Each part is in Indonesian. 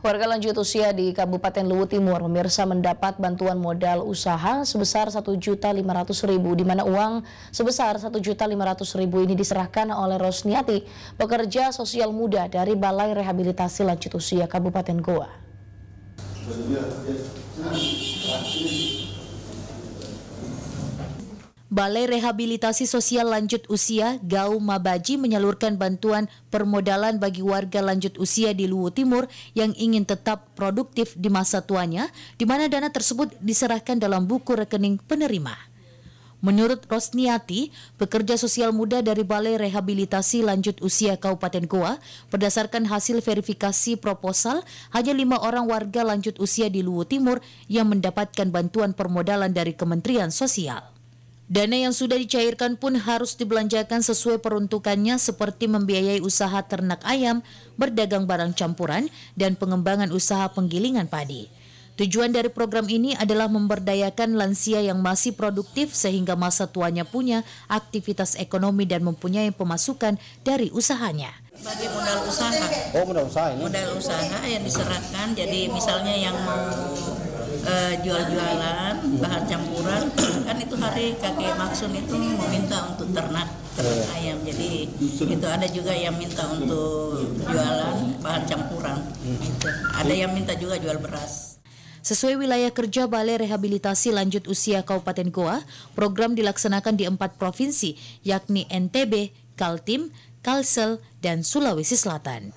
Warga lanjut usia di Kabupaten Luwu Timur pemirsa mendapat bantuan modal usaha sebesar Rp1.500.000 di mana uang sebesar Rp1.500.000 ini diserahkan oleh Rosniati, pekerja sosial muda dari Balai Rehabilitasi Lanjut Usia Kabupaten Goa. Balai Rehabilitasi Sosial Lanjut Usia Gau Mabaji menyalurkan bantuan permodalan bagi warga lanjut usia di Luwu Timur yang ingin tetap produktif di masa tuanya, di mana dana tersebut diserahkan dalam buku rekening penerima. Menurut Rosniati, pekerja sosial muda dari Balai Rehabilitasi Lanjut Usia Kabupaten Goa, berdasarkan hasil verifikasi proposal, hanya lima orang warga lanjut usia di Luwu Timur yang mendapatkan bantuan permodalan dari Kementerian Sosial. Dana yang sudah dicairkan pun harus dibelanjakan sesuai peruntukannya seperti membiayai usaha ternak ayam, berdagang barang campuran, dan pengembangan usaha penggilingan padi. Tujuan dari program ini adalah memberdayakan lansia yang masih produktif sehingga masa tuanya punya aktivitas ekonomi dan mempunyai pemasukan dari usahanya Bagi modal usaha. Oh, modal usaha ini. Modal usaha yang diserahkan jadi misalnya yang mau e, jual-jualan bahan campuran hari kakek Maksun itu meminta untuk ternak ternak eh. ayam jadi itu ada juga yang minta untuk jualan bahan campuran gitu. ada yang minta juga jual beras Sesuai wilayah kerja Balai Rehabilitasi Lanjut Usia Kabupaten Goa, program dilaksanakan di empat provinsi, yakni NTB, Kaltim, Kalsel, dan Sulawesi Selatan.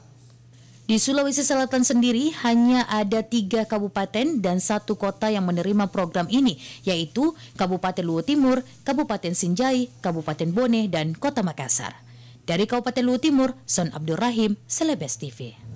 Di Sulawesi Selatan sendiri hanya ada tiga kabupaten dan satu kota yang menerima program ini, yaitu Kabupaten Luwu Timur, Kabupaten Sinjai, Kabupaten Bone, dan Kota Makassar. Dari Kabupaten Luwu Timur, Son Abdurrahim, Selebes TV.